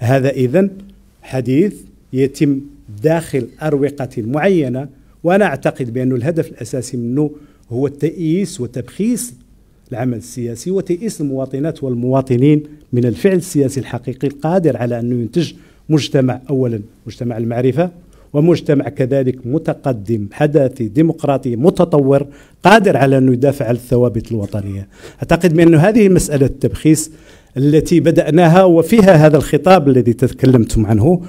هذا إذا حديث يتم داخل أروقة معينة وأنا أعتقد بأن الهدف الأساسي منه هو التأييس وتبخيص العمل السياسي وتيئيس المواطنات والمواطنين من الفعل السياسي الحقيقي القادر على انه ينتج مجتمع أولا مجتمع المعرفة ومجتمع كذلك متقدم حداثي ديمقراطي متطور قادر على انه يدافع عن الثوابت الوطنية أعتقد بأن هذه مسألة التبخيس التي بدأناها وفيها هذا الخطاب الذي تكلمتم عنه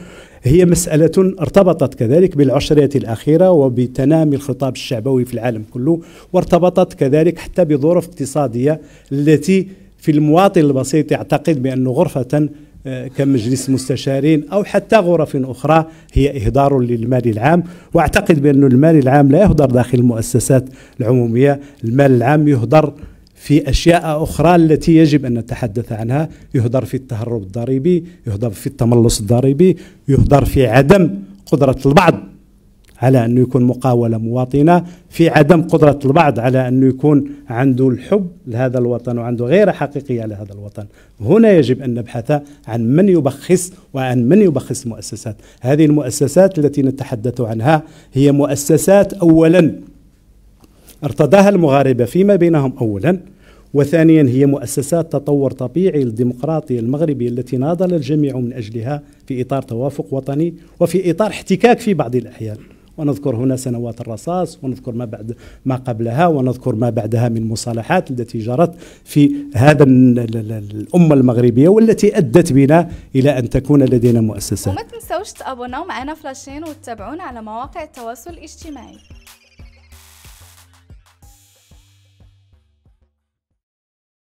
هي مسألة ارتبطت كذلك بالعشرية الأخيرة وبتنامي الخطاب الشعبوي في العالم كله وارتبطت كذلك حتى بظروف اقتصادية التي في المواطن البسيط يعتقد بأن غرفة آه، كمجلس مستشارين أو حتى غرف أخرى هي إهدار للمال العام وأعتقد بأن المال العام لا يهدر داخل المؤسسات العمومية المال العام يهدر في أشياء أخرى التي يجب أن نتحدث عنها يهدر في التهرب الضريبي يهدر في التملص الضريبي يهدر في عدم قدرة البعض على أنه يكون مقاولة مواطنة في عدم قدرة البعض على أنه يكون عنده الحب لهذا الوطن وعنده غيرة حقيقية لهذا الوطن هنا يجب أن نبحث عن من يبخس وعن من يبخس المؤسسات هذه المؤسسات التي نتحدث عنها هي مؤسسات أولا ارتضاها المغاربة فيما بينهم أولا وثانيا هي مؤسسات تطور طبيعي للديمقراطية المغربية التي ناضل الجميع من أجلها في إطار توافق وطني وفي إطار احتكاك في بعض الأحيان ونذكر هنا سنوات الرصاص ونذكر ما بعد ما قبلها ونذكر ما بعدها من مصالحات التي جرت في هذا الامه المغربيه والتي ادت بنا الى ان تكون لدينا مؤسسات وما تنسوش تابوناو معنا فلاشين وتتابعونا على مواقع التواصل الاجتماعي